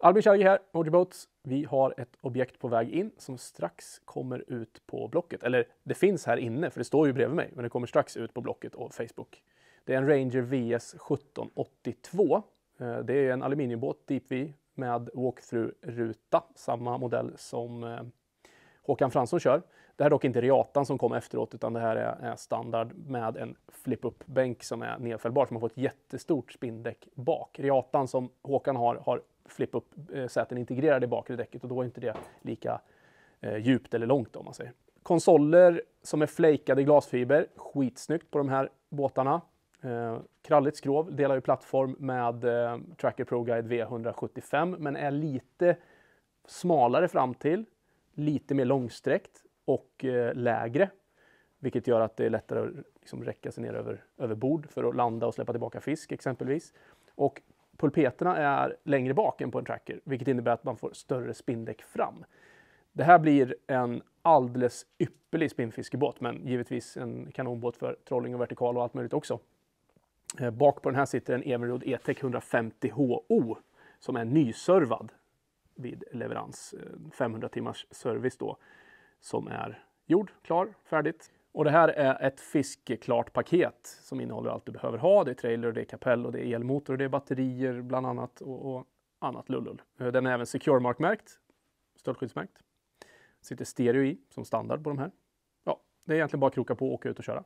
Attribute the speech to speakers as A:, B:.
A: Albin Chargi här, Motorboats. Vi har ett objekt på väg in som strax kommer ut på Blocket. Eller det finns här inne, för det står ju bredvid mig, men det kommer strax ut på Blocket och Facebook. Det är en Ranger VS 1782. Eh, det är en aluminiumbåt DeepV med walkthrough-ruta, samma modell som eh, Håkan Fransson kör. Det här är dock inte Reatan som kom efteråt utan det här är, standard med en flip-up-bänk som är nedfällbar som har fått ett jättestort spindäck bak. Reatan som Håkan har har flip-up-säten integrerade i bakre däcket och då är inte det lika eh, djupt eller långt om man säger. Konsoler som är flejkade i glasfiber, skitsnyggt på de här båtarna. Eh, kralligt skrov, delar ju plattform med eh, Tracker Pro Guide V175 men är lite smalare fram till lite mer långsträckt och eh, lägre, vilket gör att det är lättare att liksom räcka sig ner över, över bord för att landa och släppa tillbaka fisk exempelvis. Och pulpeterna är längre bak än på en tracker, vilket innebär att man får större spindäck fram. Det här blir en alldeles ypperlig spinnfiskebåt, men givetvis en kanonbåt för trolling och vertikal och allt möjligt också. Eh, bak på den här sitter en Evinrod E-Tech 150 HO som är nyservad vid leverans. 500 eh, timmars service då som är gjord, klar, färdigt. Och det här är ett fiskeklart paket som innehåller allt du behöver ha. Det är trailer, det är kapell och det är elmotor och det är batterier bland annat och, och annat lullull. Eh, den är även Securemark-märkt, stöldskyddsmärkt. Sitter stereo i som standard på de här. Ja, det är egentligen bara att kroka på och åka ut och köra.